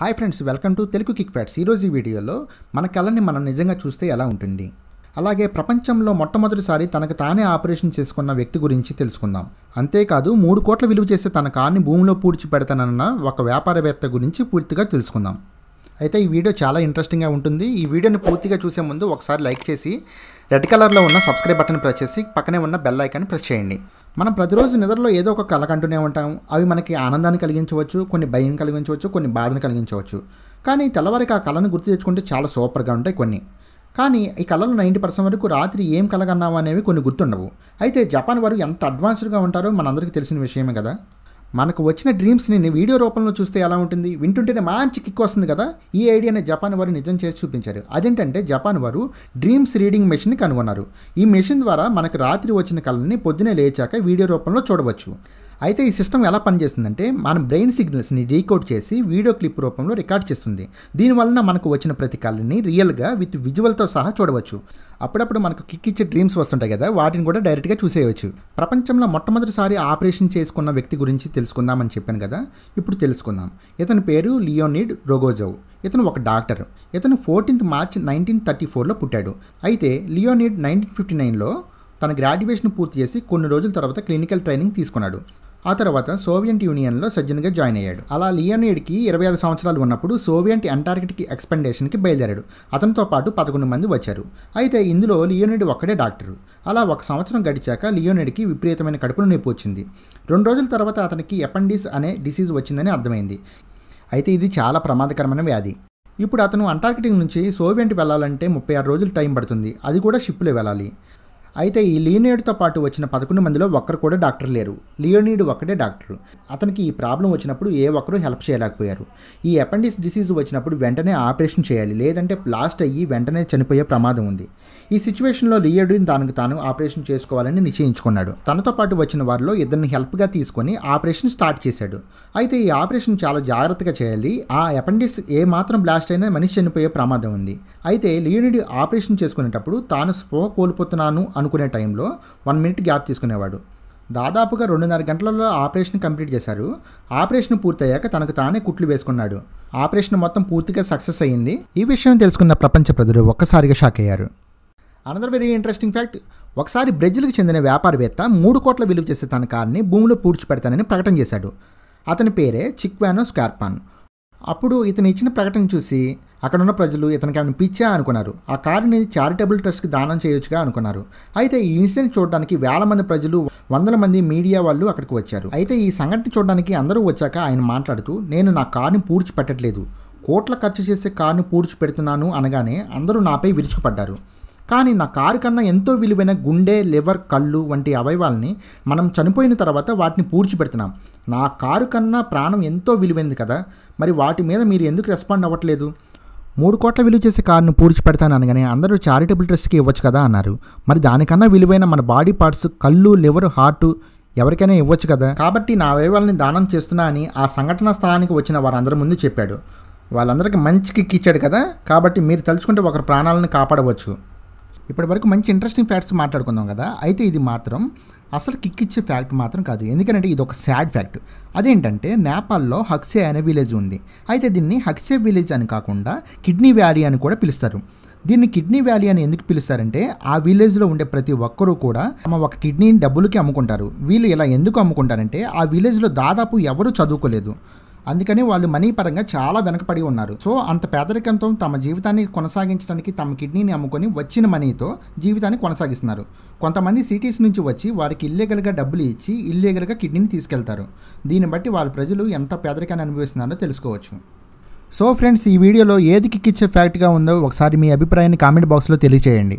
hi friends welcome to Telugu kick facts ఈరోజు ఈ వీడియోలో మన కళని మనం నిజంగా చూస్తే ఎలా ఉంటుంది అలాగే ప్రపంచంలో మొట్టమొదటిసారి తనకు తానే ఆపరేషన్ చేసుకున్న వ్యక్తి గురించి తెలుసుకుందాం అంతేకాదు మూడు కోట్ల విలువ చేసే తన కార్ని భూమిలో పూడ్చి పెడతానన్న ఒక వ్యాపారవేత్త గురించి పూర్తిగా తెలుసుకుందాం అయితే ఈ వీడియో చాలా ఇంట్రెస్టింగ్గా ఉంటుంది ఈ వీడియోని పూర్తిగా చూసే ముందు ఒకసారి లైక్ చేసి రెడ్ కలర్లో ఉన్న సబ్స్క్రైబ్ బటన్ ప్రెస్ చేసి పక్కనే ఉన్న బెల్ ఐకాన్ ప్రెస్ చేయండి మనం ప్రతిరోజు నిద్రలో ఏదో ఒక కళ కంటూనే ఉంటాం అవి మనకి ఆనందాన్ని కలిగించవచ్చు కొన్ని భయం కలిగించవచ్చు కొన్ని బాధను కలిగించవచ్చు కానీ తెల్లవారికి ఆ కళను గుర్తు తెచ్చుకుంటే చాలా సూపర్గా ఉంటాయి కొన్ని కానీ ఈ కళలు నైంటీ పర్సెంట్ వరకు రాత్రి ఏం కలగన్నావు అనేవి కొన్ని గుర్తుండవు అయితే జపాన్ వారు ఎంత అడ్వాన్స్డ్గా ఉంటారో మనందరికీ తెలిసిన విషయమే కదా మనకు వచ్చిన డ్రీమ్స్ని వీడియో రూపంలో చూస్తే ఎలా ఉంటుంది వింటుంటేనే మంచి కిక్ వస్తుంది కదా ఈ ఐడియాని జపాన్ వారు నిజం చేసి చూపించారు అదేంటంటే జపాన్ వారు డ్రీమ్స్ రీడింగ్ మెషిన్ కనుగొన్నారు ఈ మెషిన్ ద్వారా మనకు రాత్రి వచ్చిన కళని పొద్దునే లేచాక వీడియో రూపంలో చూడవచ్చు అయితే ఈ సిస్టమ్ ఎలా పనిచేస్తుందంటే మన బ్రెయిన్ సిగ్నల్స్ని డీకోడ్ చేసి వీడియో క్లిప్ రూపంలో రికార్డ్ చేస్తుంది దీనివలన మనకు వచ్చిన ప్రతికాలని రియల్గా విత్ విజువల్తో సహా చూడవచ్చు అప్పుడప్పుడు మనకు కిక్ ఇచ్చే డ్రీమ్స్ వస్తుంటాయి కదా వాటిని కూడా డైరెక్ట్గా చూసేయవచ్చు ప్రపంచంలో మొట్టమొదటిసారి ఆపరేషన్ చేసుకున్న వ్యక్తి గురించి తెలుసుకుందామని చెప్పాను కదా ఇప్పుడు తెలుసుకుందాం ఇతని పేరు లియోనిడ్ రోగోజవ్ ఇతను ఒక డాక్టర్ ఇతను ఫోర్టీన్త్ మార్చ్ నైన్టీన్ థర్టీ ఫోర్లో పుట్టాడు అయితే లియోనిడ్ నైన్టీన్ ఫిఫ్టీ నైన్లో తన గ్రాడ్యుయేషన్ పూర్తి చేసి కొన్ని రోజుల తర్వాత క్లినికల్ ట్రైనింగ్ తీసుకున్నాడు ఆ తర్వాత సోవియట్ యూనియన్లో సజ్జన్గా జాయిన్ అయ్యాడు అలా లియోనైడ్కి ఇరవై ఆరు సంవత్సరాలు ఉన్నప్పుడు సోవియట్ అంటార్కిటిక్ ఎక్స్పెండేషన్కి బయలుదేరాడు అతనితో పాటు పదకొండు మంది వచ్చారు అయితే ఇందులో లియోనైడ్ ఒక్కడే డాక్టరు అలా ఒక సంవత్సరం గడిచాక లియోనైడ్కి విపరీతమైన కడుపులో నొప్పి వచ్చింది రెండు రోజుల తర్వాత అతనికి ఎపెండిస్ అనే డిసీజ్ వచ్చిందని అర్థమైంది అయితే ఇది చాలా ప్రమాదకరమైన వ్యాధి ఇప్పుడు అతను అంటార్కిటిక్ నుంచి సోవియట్ వెళ్ళాలంటే ముప్పై ఆరు రోజులు టైం పడుతుంది అది కూడా షిప్లో వెళ్ళాలి అయితే ఈ లియోనీడ్తో పాటు వచ్చిన పదకొండు మందిలో ఒక్కరు కూడా డాక్టర్ లేరు లియోనీడ్ ఒక్కడే డాక్టర్ అతనికి ఈ ప్రాబ్లం వచ్చినప్పుడు ఏ ఒక్కరు హెల్ప్ చేయలేకపోయారు ఈ అపెండిక్స్ డిసీజ్ వచ్చినప్పుడు వెంటనే ఆపరేషన్ చేయాలి లేదంటే బ్లాస్ట్ అయ్యి వెంటనే చనిపోయే ప్రమాదం ఉంది ఈ సిచ్యువేషన్లో లియోడిని దానికి తాను ఆపరేషన్ చేసుకోవాలని నిశ్చయించుకున్నాడు తనతో పాటు వచ్చిన వారిలో ఇద్దరిని హెల్ప్గా తీసుకొని ఆపరేషన్ స్టార్ట్ చేశాడు అయితే ఈ ఆపరేషన్ చాలా జాగ్రత్తగా చేయాలి ఆ అపెండిక్స్ ఏ మాత్రం బ్లాస్ట్ అయినా మనిషి చనిపోయే ప్రమాదం ఉంది అయితే లియోనిడ్ ఆపరేషన్ చేసుకునేటప్పుడు తాను స్పృహ కోల్పోతున్నాను అనుకునే టైంలో వన్ మినిట్ గ్యాప్ తీసుకునేవాడు దాదాపుగా రెండున్నర గంటలలో ఆపరేషన్ కంప్లీట్ చేశారు ఆపరేషన్ పూర్తయ్యాక తనకు తానే కుట్లు వేసుకున్నాడు ఆపరేషన్ మొత్తం పూర్తిగా సక్సెస్ అయ్యింది ఈ విషయం తెలుసుకున్న ప్రపంచ ప్రజలు ఒక్కసారిగా షాక్ అయ్యారు అనదర్ వెరీ ఇంట్రెస్టింగ్ ఫ్యాక్ట్ ఒకసారి బ్రెజిల్కి చెందిన వ్యాపారవేత్త మూడు కోట్ల విలువ చేసే తన కార్ని భూమిలో పూడ్చిపెడతానని ప్రకటన చేశాడు అతని పేరే చిక్వానో స్కార్పాన్ అప్పుడు ఇతను ఇచ్చిన ప్రకటన చూసి అక్కడున్న ప్రజలు ఇతనికి ఆమెను పిచ్చా అనుకున్నారు ఆ కారుని చారిటబుల్ ట్రస్ట్కి దానం చేయొచ్చుగా అనుకున్నారు అయితే ఈ ఇన్సిడెంట్ చూడడానికి వేల మంది ప్రజలు వందల మంది మీడియా వాళ్ళు అక్కడికి వచ్చారు అయితే ఈ సంఘటన చూడడానికి అందరూ వచ్చాక ఆయన మాట్లాడుతూ నేను నా కారుని పూడ్చి పెట్టట్లేదు కోట్ల ఖర్చు చేసే కారుని పూడ్చి పెడుతున్నాను అనగానే అందరూ నాపై విరుచుకుపడ్డారు కానీ నా కారు కన్నా ఎంతో విలువైన గుండె లివర్ కళ్ళు వంటి అవయవాల్ని మనం చనిపోయిన తర్వాత వాటిని పూడ్చిపెడుతున్నాం నా కారు కన్నా ప్రాణం ఎంతో విలువైంది కదా మరి వాటి మీద మీరు ఎందుకు రెస్పాండ్ అవ్వట్లేదు మూడు కోట్ల విలువ చేసే కారును పూడ్చి పెడతాను అనగానే అందరూ చారిటబుల్ ట్రస్ట్కి ఇవ్వచ్చు కదా అన్నారు మరి దానికన్నా విలువైన మన బాడీ పార్ట్స్ కళ్ళు లివర్ హార్ట్ ఎవరికైనా ఇవ్వచ్చు కదా కాబట్టి నా అవయవాల్ని దానం చేస్తున్నా అని ఆ సంఘటన స్థలానికి వచ్చిన వారందరి ముందు చెప్పాడు వాళ్ళందరికీ మంచి కిక్ ఇచ్చాడు కదా కాబట్టి మీరు తలుచుకుంటే ఒకరి ప్రాణాలను కాపాడవచ్చు ఇప్పటి వరకు మంచి ఇంట్రెస్టింగ్ ఫ్యాక్ట్స్ మాట్లాడుకుందాం కదా అయితే ఇది మాత్రం అసలు కిక్ ఇచ్చే ఫ్యాక్ట్ మాత్రం కాదు ఎందుకంటే ఇది ఒక సాడ్ ఫ్యాక్ట్ అదేంటంటే నేపాల్లో హక్సే అనే విలేజ్ ఉంది అయితే దీన్ని హక్సే విలేజ్ అని కాకుండా కిడ్నీ వ్యాలీ అని కూడా పిలుస్తారు దీన్ని కిడ్నీ వ్యాలీ అని ఎందుకు పిలుస్తారంటే ఆ విలేజ్లో ఉండే ప్రతి ఒక్కరూ కూడా తమ ఒక కిడ్నీని డబ్బులకి అమ్ముకుంటారు వీళ్ళు ఇలా ఎందుకు అమ్ముకుంటారంటే ఆ విలేజ్లో దాదాపు ఎవరు చదువుకోలేదు అందుకని వాళ్ళు మనీ పరంగా చాలా వెనకపడి ఉన్నారు సో అంత పేదరికంతో తమ జీవితాన్ని కొనసాగించడానికి తమ కిడ్నీని అమ్ముకొని వచ్చిన మనీతో జీవితాన్ని కొనసాగిస్తున్నారు కొంతమంది సిటీస్ నుంచి వచ్చి వారికి ఇల్లీగల్గా డబ్బులు ఇచ్చి ఇల్లీగల్గా కిడ్నీని తీసుకెళ్తారు దీన్ని బట్టి వాళ్ళ ప్రజలు ఎంత పేదరికాన్ని అనుభవిస్తున్నారో తెలుసుకోవచ్చు సో ఫ్రెండ్స్ ఈ వీడియోలో ఏది కిక్కిచ్చే ఫ్యాక్ట్గా ఉందో ఒకసారి మీ అభిప్రాయాన్ని కామెంట్ బాక్స్లో తెలియజేయండి